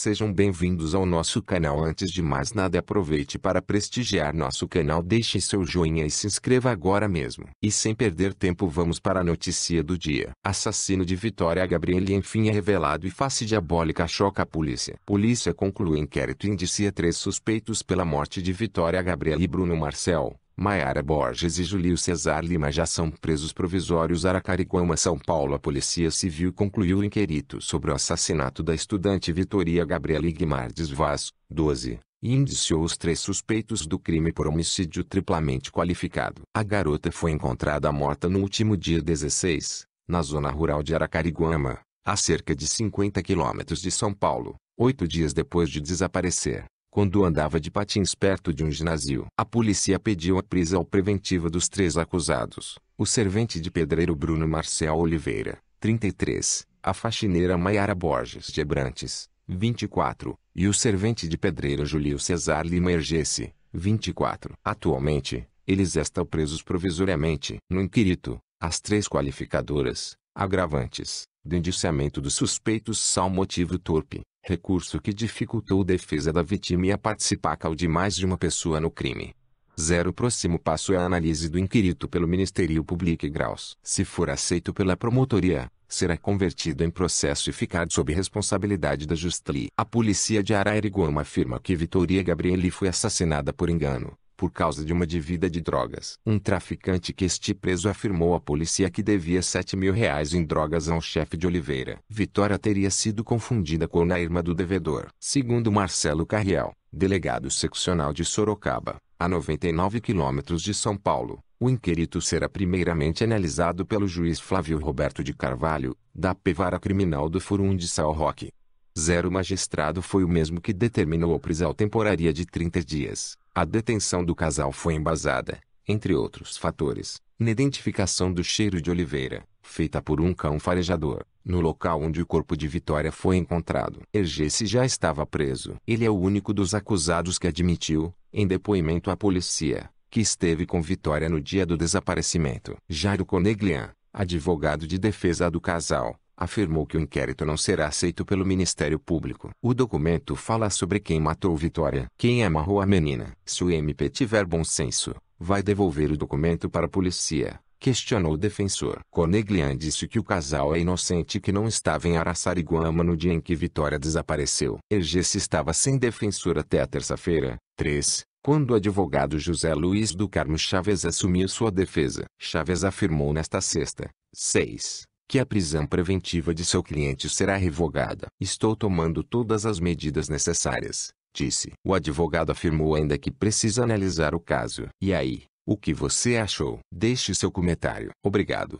Sejam bem-vindos ao nosso canal. Antes de mais nada, aproveite para prestigiar nosso canal, deixe seu joinha e se inscreva agora mesmo. E sem perder tempo, vamos para a notícia do dia. Assassino de Vitória Gabriele enfim é revelado e face diabólica choca a polícia. Polícia conclui inquérito e indicia três suspeitos pela morte de Vitória Gabriele e Bruno Marcel. Maiara Borges e Julio Cesar Lima já são presos provisórios Aracaricuama, São Paulo. A Polícia Civil concluiu o inquérito sobre o assassinato da estudante Vitoria Gabriela Guimardes Vaz, 12, e indiciou os três suspeitos do crime por homicídio triplamente qualificado. A garota foi encontrada morta no último dia 16, na zona rural de Aracaricuama, a cerca de 50 quilômetros de São Paulo, oito dias depois de desaparecer quando andava de patins perto de um ginásio. A polícia pediu a prisão preventiva dos três acusados: o servente de pedreiro Bruno Marcel Oliveira, 33, a faxineira Maiara Borges de Brantes, 24, e o servente de pedreiro Julio Cesar Lima Ergesse, 24. Atualmente, eles estão presos provisoriamente. No inquérito, as três qualificadoras, agravantes, do indiciamento dos suspeitos são motivo torpe recurso que dificultou a defesa da vítima e a participação de mais de uma pessoa no crime. Zero próximo passo é a análise do inquérito pelo Ministério Público e Graus. Se for aceito pela promotoria, será convertido em processo e ficar sob responsabilidade da Justli. A polícia de Arairigoma afirma que Vitoria Gabrieli foi assassinada por engano por causa de uma dívida de drogas. Um traficante que este preso afirmou à polícia que devia 7 mil reais em drogas ao chefe de Oliveira. Vitória teria sido confundida com a irmã do devedor. Segundo Marcelo Carriel, delegado seccional de Sorocaba, a 99 quilômetros de São Paulo, o inquérito será primeiramente analisado pelo juiz Flávio Roberto de Carvalho, da Pevara Criminal do Furum de São Roque. Zero magistrado foi o mesmo que determinou a prisão temporária de 30 dias. A detenção do casal foi embasada, entre outros fatores, na identificação do cheiro de oliveira, feita por um cão farejador, no local onde o corpo de Vitória foi encontrado. Ergesse já estava preso. Ele é o único dos acusados que admitiu, em depoimento à polícia, que esteve com Vitória no dia do desaparecimento. Jairo Coneglian, advogado de defesa do casal, afirmou que o inquérito não será aceito pelo Ministério Público. O documento fala sobre quem matou Vitória, quem amarrou a menina. Se o MP tiver bom senso, vai devolver o documento para a polícia. Questionou o defensor. Coneglian disse que o casal é inocente e que não estava em Araçariguama no dia em que Vitória desapareceu. Ergesse estava sem defensor até a terça-feira, 3, quando o advogado José Luiz do Carmo Chaves assumiu sua defesa. Chaves afirmou nesta sexta, 6, que a prisão preventiva de seu cliente será revogada. Estou tomando todas as medidas necessárias, disse. O advogado afirmou ainda que precisa analisar o caso. E aí, o que você achou? Deixe seu comentário. Obrigado.